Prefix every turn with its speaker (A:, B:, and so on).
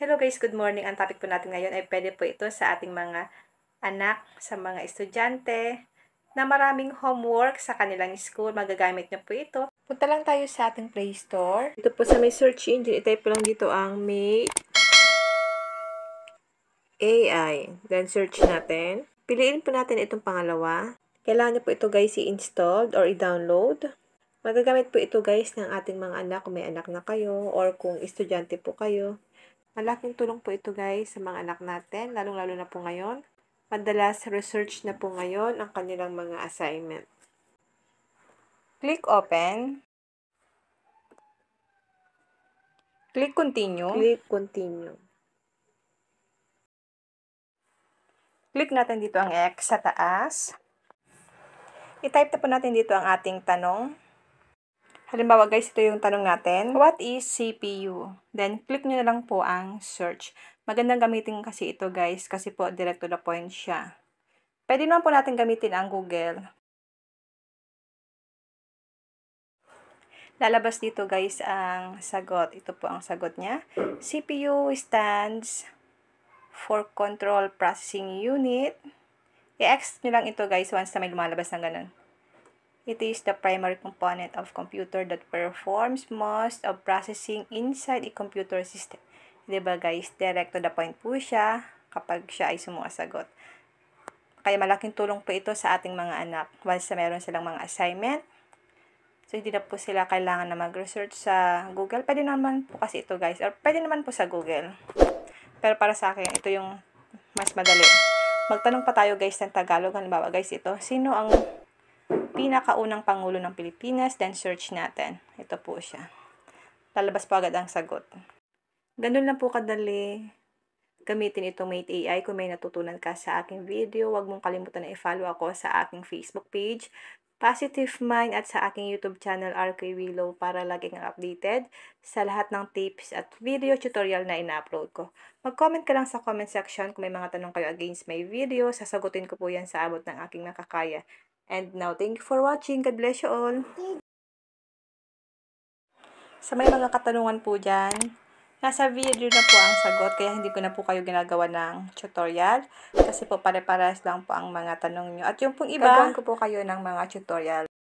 A: Hello guys, good morning. Ang topic po natin ngayon ay pwede po ito sa ating mga anak, sa mga estudyante na
B: maraming homework sa kanilang school. Magagamit niyo po ito. Punta lang tayo sa ating Play Store. Dito po sa may search engine, itype lang dito ang may AI. Then search natin. Piliin po natin itong pangalawa. Kailangan niyo po ito guys i-installed or i-download. Magagamit po ito guys ng ating mga anak kung may anak na kayo or kung estudyante po kayo. Malaking tulong po ito guys sa mga anak natin, lalong-lalo na po ngayon. Madalas research na po ngayon ang kanilang mga assignment. Click Open. Click Continue. Click Continue. Click natin dito ang X sa taas. I-type na po natin dito ang ating tanong. Halimbawa guys, ito yung tanong natin. What is CPU? Then, click nyo na lang po ang search. Magandang gamitin
A: kasi ito guys, kasi po direct to the point siya. Pwede naman po natin gamitin ang Google. Lalabas dito guys ang sagot. Ito po ang sagot niya. CPU stands
B: for Control Processing Unit. I-X nyo lang ito guys once na may lumalabas ng ganun. It is the primary component of computer that performs most of processing inside a computer system. Diba guys, direct to the point po siya kapag siya ay sumusagot. Kaya malaking tulong po ito sa ating mga anak once na meron silang mga assignment. So, hindi na po sila kailangan na mag-research sa Google. Pwede naman po kasi ito guys. Or pwede naman po sa Google. Pero para sa akin, ito yung mas madali. Magtanong pa tayo guys ng Tagalog. Halimbawa guys, ito. Sino ang pinakaunang Pangulo ng Pilipinas, then search natin. Ito po siya. Lalabas po agad ang sagot. Ganun lang po kadali gamitin itong Mate AI. Kung may natutunan ka sa aking video, huwag mong kalimutan na i-follow ako sa aking Facebook page, Positive Mind at sa aking YouTube channel RK Willow para laging updated sa lahat ng tips at video tutorial na ina-upload ko. Mag-comment ka lang sa comment section kung may mga tanong kayo against my video, sasagutin ko po yan sa abot ng aking makakaya. And now, thank you for watching. God bless you all. Sa may mga katanungan po dyan, nasa video na po ang sagot. Kaya hindi ko na po kayo ginagawa
A: ng tutorial. Kasi po pare-pares lang po ang mga tanong nyo. At yung pong iba, gagawin ko po kayo ng mga tutorial.